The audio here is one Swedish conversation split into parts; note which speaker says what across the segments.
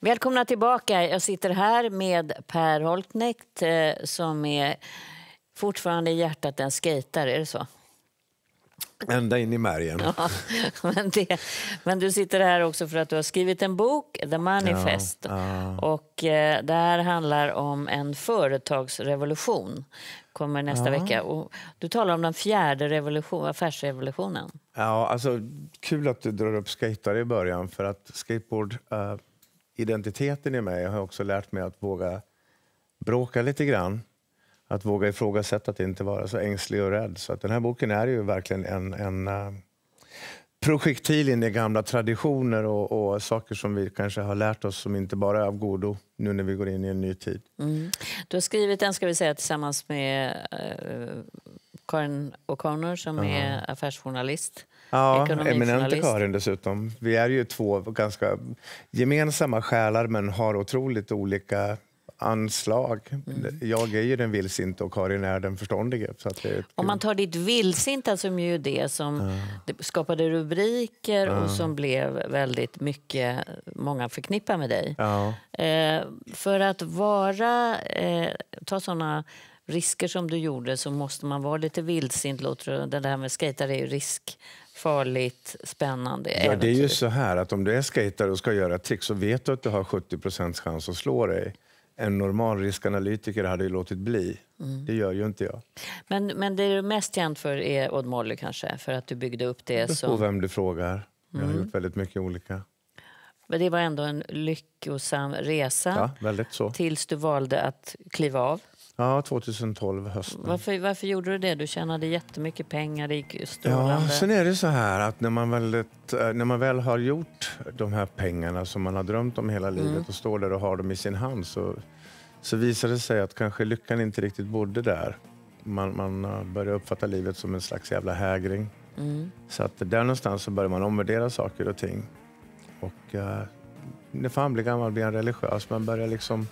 Speaker 1: Välkomna tillbaka. Jag sitter här med Per Holknekt eh, som är fortfarande i hjärtat en skejtare. är det så?
Speaker 2: Ända in i märgen.
Speaker 1: Ja, men, det, men, du sitter här också för att du har skrivit en bok, The Manifest. Ja, ja. Och eh, det här handlar om en företagsrevolution. Kommer nästa vecka. Och du talar om den fjärde revolution, affärsrevolutionen.
Speaker 2: Ja, alltså, kul att du drar upp skejtare i början för att skateboard eh, identiteten i mig. Jag har också lärt mig att våga bråka lite grann. Att våga ifrågasätta, att inte vara så ängslig och rädd. Så att den här boken är ju verkligen en, en uh, projektil in i gamla traditioner och, och, saker som vi kanske har lärt oss som inte bara är av godo nu när vi går in i en ny tid.
Speaker 1: Mm. Du har skrivit den ska vi säga, tillsammans med eh, Karin O'Connor som uh-huh. är affärsjournalist. Ja, eminente Karin
Speaker 2: dessutom. Vi är ju två ganska gemensamma själar men har otroligt olika anslag. Mm. Jag är ju den vildsinta och Karin är den förståndige. Så att det är
Speaker 1: Om man tar ditt vildsinta alltså, som ju det som ja. skapade rubriker ja. och som blev väldigt mycket, många förknippar med dig. Ja. Eh, för att vara, eh, ta sådana risker som du gjorde så måste man vara lite vildsint. Det där med skejtare är ju risk farligt, spännande Ja, det är
Speaker 2: ju så här att om du är skejtare och ska göra ett trick så vet du att du har 70 chans att slå dig. En normal riskanalytiker hade ju låtit bli. Mm. Det gör ju inte jag.
Speaker 1: Men, men det du mest känd för är Odd Molly kanske, för att du byggde upp det, det som... vem
Speaker 2: du frågar. Jag har mm. gjort väldigt mycket olika.
Speaker 1: Men det var ändå en lyckosam resa. Ja, väldigt så. Tills du valde att kliva av. Ja, 2012, hösten. Varför, varför gjorde du det? Du tjänade jättemycket pengar, det gick strålande. Ja, sen är
Speaker 2: det så här att när man, väl, eh, när man väl har gjort de här pengarna som man har drömt om hela mm. livet mm. och står där och har dem i sin hand så, så visar det sig att kanske lyckan inte riktigt bodde där. Man, man eh, börjar uppfatta livet som en slags jävla hägring. Mm. Så att där någonstans så börjar man omvärdera saker och ting. Och eh, när fan blir gammal blir han religiös. Man börjar liksom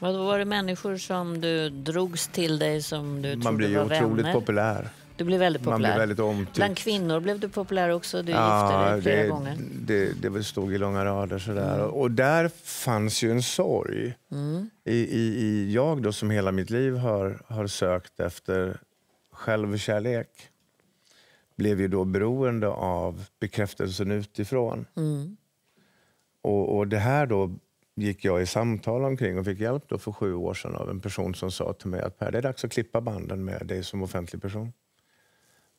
Speaker 1: vad var det människor som du drogs till dig som du Man blir var otroligt vänner? populär. Du blev väldigt populär. Man blev väldigt omtyckt. Bland kvinnor blev du populär också. Du ja, gifte dig flera det, gånger.
Speaker 2: Det, det stod i långa rader. Sådär. Mm. Och där fanns ju en sorg. Mm. I, i, I, jag då som hela mitt liv har, har sökt efter självkärlek blev ju då beroende av bekräftelsen utifrån. Mm. Och, och det här då gick jag i samtal omkring och fick hjälp då för sju år sedan av en person som sa till mig att det är dags att klippa banden med dig som offentlig person.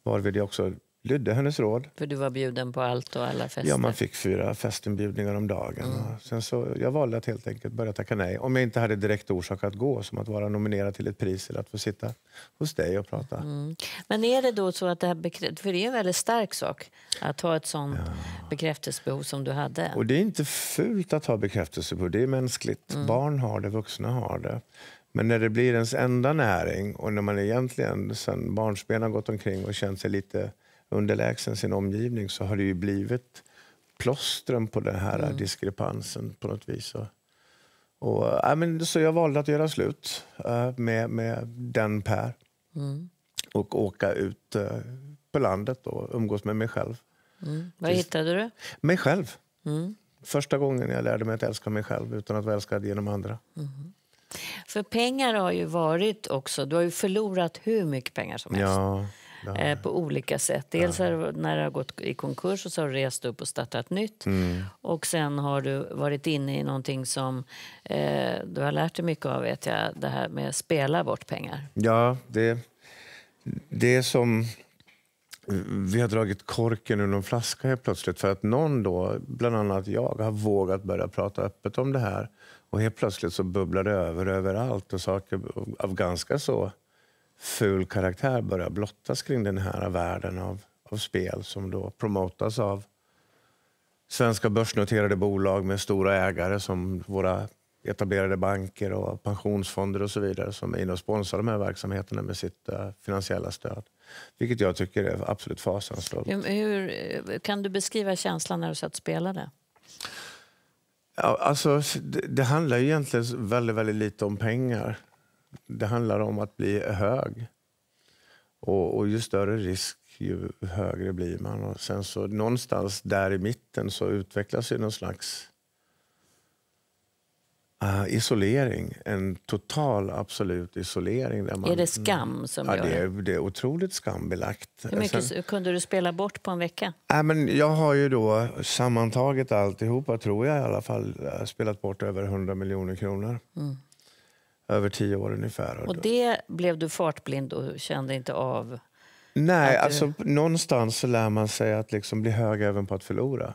Speaker 2: Varvid jag också lydde hennes råd.
Speaker 1: För du var bjuden på allt och alla fester? Ja, man
Speaker 2: fick fyra festinbjudningar om dagen. Mm. Sen så, jag valde att helt enkelt börja tacka nej. Om jag inte hade direkt orsak att gå, som att vara nominerad till ett pris eller att få sitta hos dig och prata. Mm.
Speaker 1: Men är det då så att det här, för det är en väldigt stark sak att ha ett sånt ja. bekräftelsebehov som du hade.
Speaker 2: Och det är inte fult att ha bekräftelsebehov, det är mänskligt. Mm. Barn har det, vuxna har det. Men när det blir ens enda näring och när man egentligen sen barnsben har gått omkring och känt sig lite underlägsen sin omgivning så har det ju blivit plåstren på den här mm. diskrepansen på något vis. Och, och, äh, men, så jag valde att göra slut äh, med, med den Per mm. och åka ut äh, på landet och umgås med mig själv.
Speaker 1: Mm. Vad hittade du?
Speaker 2: Mig själv. Mm. Första gången jag lärde mig att älska mig själv utan att vara älskad genom andra. Mm.
Speaker 1: För pengar har ju varit också, du har ju förlorat hur mycket pengar som helst. Ja ja. Eh, på olika sätt. Dels ja. när du har gått i konkurs och så har du rest upp och startat nytt. Mm. Och sen har du varit inne i någonting som eh, du har lärt dig mycket av, vet jag, det här med att spela bort pengar.
Speaker 2: Ja, det, det är som... Vi har dragit korken ur någon flaska helt plötsligt för att någon då, bland annat jag, har vågat börja prata öppet om det här. Och helt plötsligt så bubblar det över överallt och saker av ganska så ful karaktär börjar blottas kring den här världen av, av spel som då promotas av svenska börsnoterade bolag med stora ägare som våra etablerade banker och pensionsfonder och så vidare som är inne och sponsrar de här verksamheterna med sitt eh, finansiella stöd. Vilket jag tycker är absolut fasansfullt. Hur,
Speaker 1: hur, kan du beskriva känslan när du satt och spelade?
Speaker 2: Ja, alltså, det, det handlar ju egentligen väldigt, väldigt lite om pengar. Det handlar om att bli hög. Och, och ju större risk, ju högre blir man. Och sen så någonstans där i mitten så utvecklas ju någon slags Uh, isolering, en total absolut isolering. Där man, är det skam som ja, gör det? Är, det är otroligt skambelagt. Hur mycket Sen,
Speaker 1: kunde du spela bort på en vecka?
Speaker 2: Äh, men jag har ju då sammantaget alltihopa, tror jag i alla fall, eh, spelat bort över 100 miljoner kronor. Mm över tio år ungefär. Och
Speaker 1: det blev du fartblind och kände inte av?
Speaker 2: Nej, du... alltså någonstans så lär man sig att liksom bli hög även på att förlora.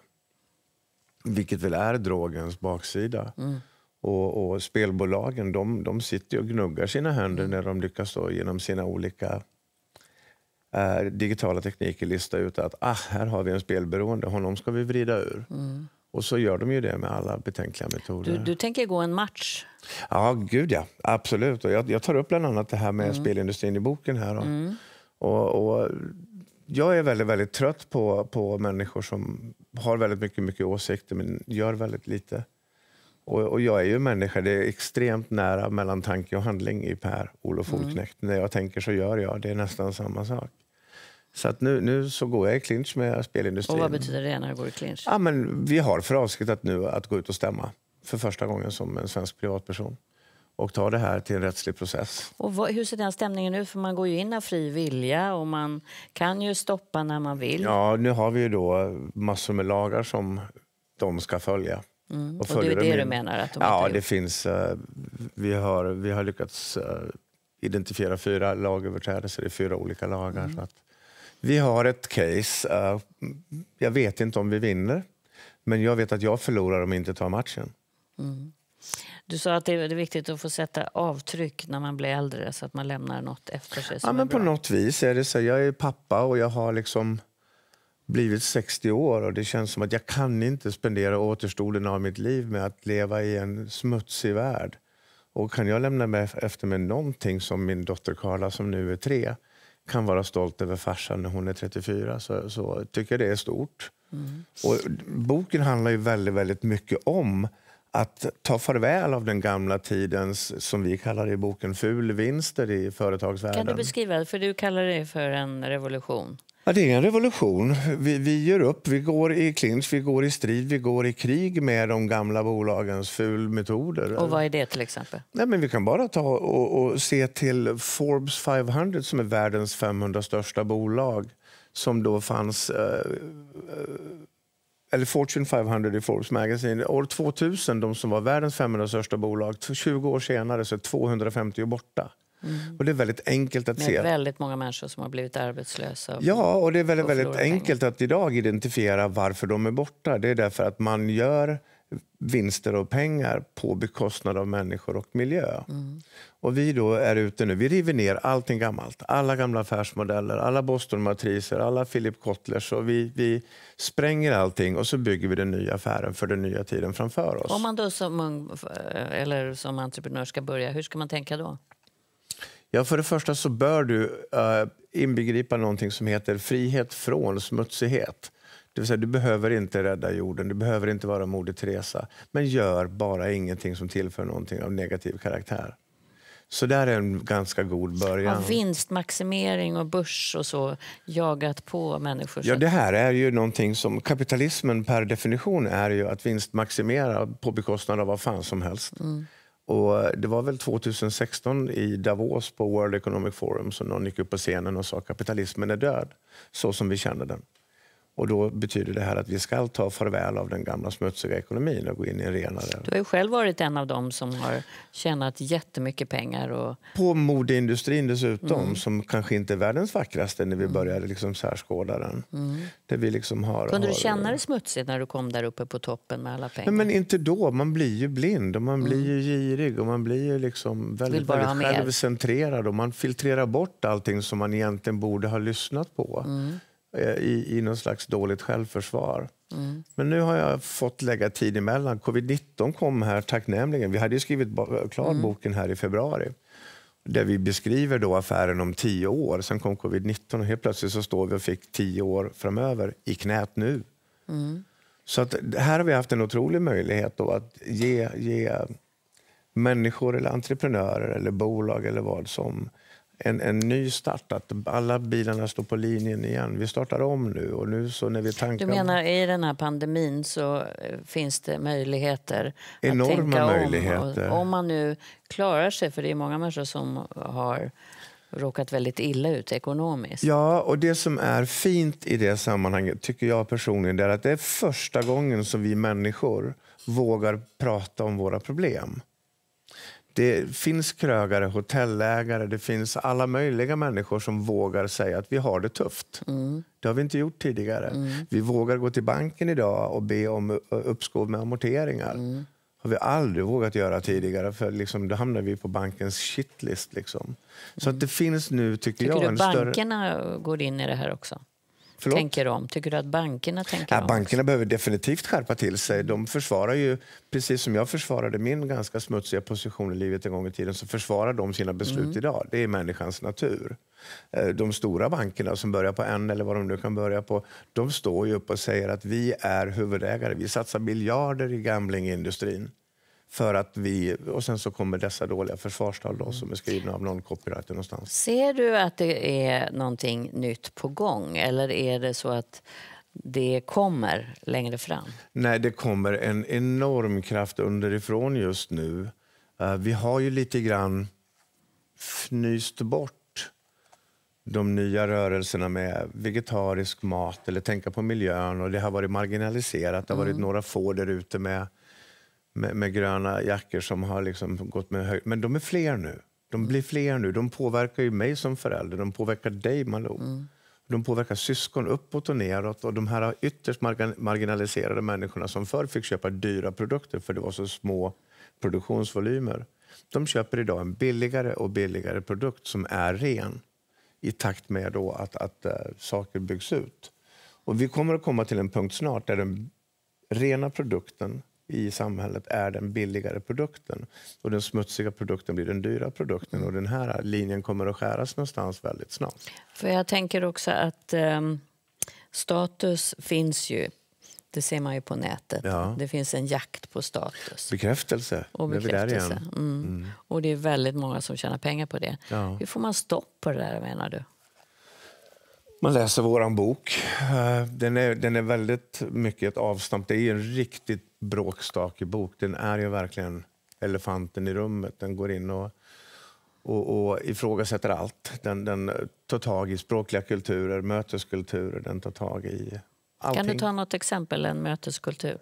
Speaker 2: Vilket väl är drogens baksida. Mm. Och, och, spelbolagen de, de sitter och gnuggar sina händer mm. när de lyckas då genom sina olika eh, digitala tekniker lista ut att ah, här har vi en spelberoende, honom ska vi vrida ur. Mm. Och så gör de ju det med alla betänkliga metoder. Du, du
Speaker 1: tänker gå en match?
Speaker 2: Ja, gud ja. Absolut. Och jag, jag tar upp bland annat det här med mm. spelindustrin i boken. här. Och, mm. och, och, jag är väldigt, väldigt trött på, på människor som har väldigt mycket, mycket åsikter men gör väldigt lite. Och, och, jag är ju människa. Det är extremt nära mellan tanke och handling i Per Olof mm. Olknekt. När jag tänker så gör jag. Det är nästan samma sak. Så att nu, nu så går jag i clinch med spelindustrin. Och vad betyder det
Speaker 1: när du går i clinch?
Speaker 2: Ja, men vi har för avsikt att nu att gå ut och stämma för första gången som en svensk privatperson och ta det här till en rättslig process.
Speaker 1: Och vad, hur ser den stämningen ut? För man går ju in av fri vilja och man kan ju stoppa när man vill.
Speaker 2: Ja, nu har vi ju då massor med lagar som de ska följa.
Speaker 1: Mm. Och, och det är det du menar? Att de ja, det
Speaker 2: finns. Uh, vi, har, vi har lyckats uh, identifiera fyra lagöverträdelser i fyra olika lagar. Mm. Så att vi har ett case. Eh, jag vet inte om vi vinner, men jag vet att jag förlorar om jag inte tar matchen.
Speaker 1: Mm. Du sa att det är viktigt att få sätta avtryck när man blir äldre så att man lämnar något efter sig ja, men På
Speaker 2: något vis är det så. Jag är pappa och jag har liksom blivit 60 år och det känns som att jag kan inte spendera återstoden av mitt liv med att leva i en smutsig värld. Och kan jag lämna med efter mig någonting som min dotter Carla som nu är tre kan vara stolt över farsan när hon är 34 så, så tycker jag det är stort. Mm. Och boken handlar ju väldigt, väldigt mycket om att ta farväl av den gamla tidens, som vi kallar det i boken, fulvinster i företagsvärlden. Kan du
Speaker 1: beskriva det? För du kallar det för en revolution.
Speaker 2: Ja, det är en revolution. Vi, vi gör upp, vi går i clinch, vi går i strid, vi går i krig med de gamla bolagens fulmetoder. Och vad är
Speaker 1: det till exempel?
Speaker 2: Nej, men vi kan bara ta och, och se till Forbes 500 som är världens 500 största bolag som då fanns eh, eh eller Fortune 500 i Forbes Magazine. År 2000, de som var världens 500 största bolag, 20 år senare så är 250 borta. Mm. Och det är väldigt enkelt att det se. Det
Speaker 1: väldigt många människor som har blivit arbetslösa. Och ja, och det är väldigt, väldigt
Speaker 2: enkelt pengar. att idag identifiera varför de är borta. Det är därför att man gör vinster och pengar på bekostnad av människor och miljö. Mm. Och vi då är ute nu, vi river ner allting gammalt. Alla gamla affärsmodeller, alla Boston-matriser, alla Philip Kotlers. Och vi, vi spränger allting och så bygger vi den nya affären för den nya tiden framför oss. Om
Speaker 1: man då som eller som entreprenör ska börja, hur ska man tänka då?
Speaker 2: Ja, för det första så bör du uh, inbegripa någonting som heter frihet från smutsighet. Det vill säga, du behöver inte rädda jorden, du behöver inte vara Moder Teresa. Men gör bara ingenting som tillför någonting av negativ karaktär. Så där är en ganska god början. Ja,
Speaker 1: vinstmaximering och börs och så jagat på människor. Ja,
Speaker 2: det här är ju någonting som kapitalismen per definition är ju att vinstmaximera på bekostnad av vad fan som helst. Mm. Och det var väl 2016 i Davos på World Economic Forum som någon gick upp på scenen och sa kapitalismen är död, så som vi känner den. Och då betyder det här att vi ska ta farväl av den gamla smutsiga ekonomin och gå in i en renare. Du
Speaker 1: har ju själv varit en av dem som har tjänat jättemycket pengar. Och... På
Speaker 2: modeindustrin dessutom, mm. som kanske inte är världens vackraste när vi mm. började liksom särskåda den. Mm. Där vi liksom har, Kunde har... du
Speaker 1: känna dig smutsig? när du kom där uppe på toppen med alla pengar? Nej, men
Speaker 2: inte då. Man blir ju blind och man blir mm. ju girig och man blir ju liksom väldigt, väldigt självcentrerad och man filtrerar bort allting som man egentligen borde ha lyssnat på. Mm. Eh, i, i någon slags dåligt självförsvar. Mm. Men nu har jag fått lägga tid emellan. Covid-19 kom här tacknämligen. Vi hade skrivit klart mm. boken här i februari där vi beskriver då affären om tio år. Sen kom covid-19 och helt plötsligt så står vi och fick tio år framöver i knät nu. Mm. Så att, här har vi haft en otrolig möjlighet då att ge, ge människor eller entreprenörer eller bolag eller vad som en, en ny start, att alla bilarna står på linjen igen. Vi startar om nu och nu så när vi tankar... Du menar
Speaker 1: i den här pandemin så eh, finns det möjligheter Enorma att tänka möjligheter. om? Om man nu klarar sig, för det är många människor som har råkat väldigt illa ut ekonomiskt.
Speaker 2: Ja, och det som är fint i det sammanhanget tycker jag personligen är att det är första gången som vi människor vågar prata om våra problem. Det finns krögare, hotellägare, det finns alla möjliga människor som vågar säga att vi har det tufft. Mm. Det har vi inte gjort tidigare. Mm. Vi vågar gå till banken idag och be om uppskov med amorteringar. Mm. har vi aldrig vågat göra tidigare, för liksom, då hamnar vi på bankens shitlist. Liksom. Så mm. att det finns nu, tycker, tycker jag... Tycker du
Speaker 1: bankerna större... går in i det här också? Förlåt? tänker om? Tycker du att bankerna tänker ja, om?
Speaker 2: Bankerna behöver definitivt skärpa till sig. De försvarar ju, precis som jag försvarade min ganska smutsiga position i livet en gång i tiden, så försvarar de sina beslut mm. idag. Det är människans natur. Eh, de stora bankerna som börjar på N, eller vad de nu kan börja på, de står ju upp och säger att vi är huvudägare. Vi satsar miljarder i gamblingindustrin. För att vi, och sen så kommer dessa dåliga försvarstal då, som är skrivna av någon copywriter någonstans.
Speaker 1: Ser du att det är någonting nytt på gång eller är det så att det kommer längre fram?
Speaker 2: Nej, det kommer en enorm kraft underifrån just nu. Eh, vi har ju lite grann fnyst bort de nya rörelserna med vegetarisk mat eller tänka på miljön och det har varit marginaliserat. Det har varit mm. några få där ute med med, med, gröna jackor som har liksom gått med hög... Men de är fler nu. De blir fler nu. De påverkar ju mig som förälder, de påverkar dig Malou. Mm. De påverkar syskon uppåt och neråt. Och de här ytterst marginaliserade människorna som förr fick köpa dyra produkter för det var så små produktionsvolymer. De köper idag en billigare och billigare produkt som är ren i takt med då att, att, att eh, saker byggs ut. Och vi kommer att komma till en punkt snart där den rena produkten i samhället är den billigare produkten. Och den smutsiga produkten blir den dyra produkten och den här linjen kommer att skäras någonstans väldigt snart.
Speaker 1: För jag tänker också att um, status finns ju det ser man ju på nätet. Ja. Det finns en jakt på status.
Speaker 2: Bekräftelse. Och bekräftelse. Det mm. Mm.
Speaker 1: Och det är väldigt många som tjänar pengar på det. Ja. Hur får man stopp på det där menar du?
Speaker 2: man läser vår bok. Eh, den är, den är väldigt mycket ett avstamp. Det är en riktigt bråkstakig bok. Den är ju verkligen elefanten i rummet. Den går in och, och, och ifrågasätter allt. Den, den tar tag i språkliga kulturer, möteskulturer. Den tar tag i
Speaker 1: allting. Kan du ta något exempel, en möteskultur?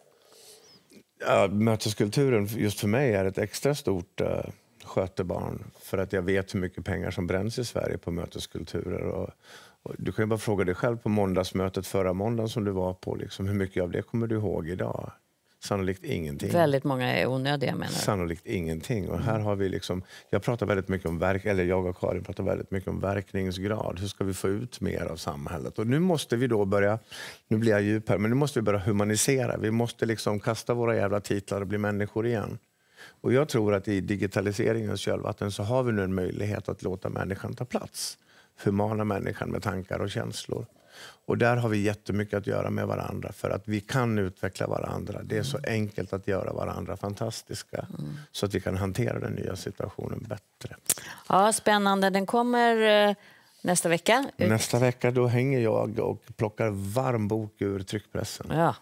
Speaker 2: Ja, möteskulturen just för mig är ett extra stort eh, sköter barn för att jag vet hur mycket pengar som bränns i Sverige på möteskulturer. Och, och du kan ju bara fråga dig själv på måndagsmötet förra måndagen som du var på. Liksom, hur mycket av det kommer du ihåg idag? Sannolikt ingenting. Väldigt
Speaker 1: många är onödiga menar du?
Speaker 2: Sannolikt ingenting. Och här mm. har vi liksom, jag pratar väldigt mycket om verk, eller jag och Karin pratar väldigt mycket om verkningsgrad. Hur ska vi få ut mer av samhället? Och nu måste vi då börja, nu blir jag djup här, men nu måste vi börja humanisera. Vi måste liksom kasta våra jävla titlar och bli människor igen. Och jag tror att i digitaliseringens kölvatten så har vi nu en möjlighet att låta människan ta plats. Förmana människan med tankar och känslor. Och där har vi jättemycket att göra med varandra för att vi kan utveckla varandra. Det är så mm. enkelt att göra varandra fantastiska mm. så att vi kan hantera den nya situationen bättre.
Speaker 1: Ja, spännande. Den kommer eh, nästa vecka? Ut. Nästa
Speaker 2: vecka då hänger jag och plockar varm bok ur tryckpressen.
Speaker 1: Ja.